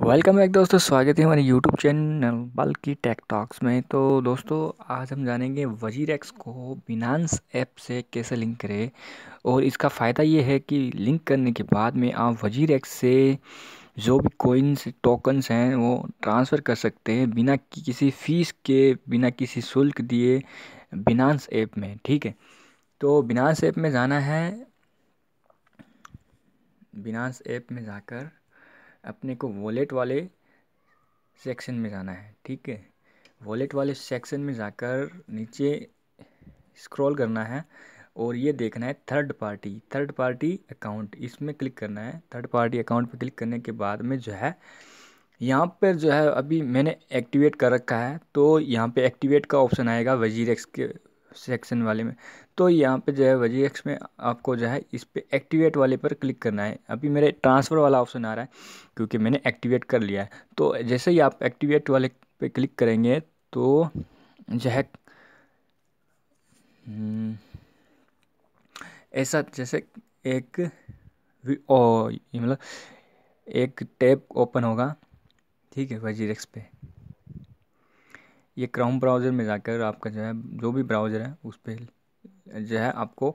welcome back दोस्तों स्वागत है हमारे यूट्यूब चैनल बल्कि टेक टॉक्स में तो दोस्तों आज हम जानेंगे वजीर एक्स को बिनांस ऐप से कैसे लिंक करें और इसका फ़ायदा ये है कि लिंक करने के बाद में आप वजीर एक्स से जो भी कोइंस टोकन्स हैं वो ट्रांसफ़र कर सकते हैं बिना कि किसी फ़ीस के बिना किसी शुल्क दिए बिनांस ऐप में ठीक है तो बिनांस ऐप में जाना है बिनांस ऐप में जाकर अपने को वॉलेट वाले सेक्शन में जाना है ठीक है वॉलेट वाले सेक्शन में जाकर नीचे स्क्रॉल करना है और ये देखना है third party third party account इसमें क्लिक करना है थर्ड पार्टी अकाउंट पर क्लिक करने के बाद में जो है यहाँ पर जो है अभी मैंने एक्टिवेट कर रखा है तो यहाँ पे एक्टिवेट का ऑप्शन आएगा वजीर एक्स के सेक्शन वाले में तो यहाँ पे जो है वजी एक्स में आपको जो है इस पर एक्टिवेट वाले पर क्लिक करना है अभी मेरे ट्रांसफ़र वाला ऑप्शन आ रहा है क्योंकि मैंने एक्टिवेट कर लिया है तो जैसे ही आप एक्टिवेट वाले पे क्लिक करेंगे तो जो है हम्म, ऐसा जैसे एक ओ मतलब एक टैब ओपन होगा ठीक है वजी एक्स पे ये क्रोम ब्राउज़र में जाकर आपका जो है जो भी ब्राउज़र है उस पर जो है आपको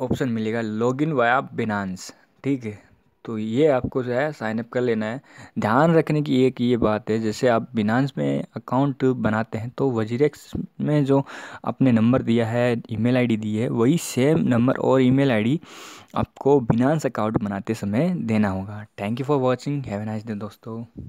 ऑप्शन मिलेगा लॉगिन वाया बिनांस ठीक है तो ये आपको जो है साइनअप कर लेना है ध्यान रखने की एक ये बात है जैसे आप बिनांस में अकाउंट बनाते हैं तो वजीरक्स में जो आपने नंबर दिया है ईमेल आईडी दी है वही सेम नंबर और ईमेल आईडी आपको बिनांस अकाउंट बनाते समय देना होगा thank you for watching have a nice day दोस्तों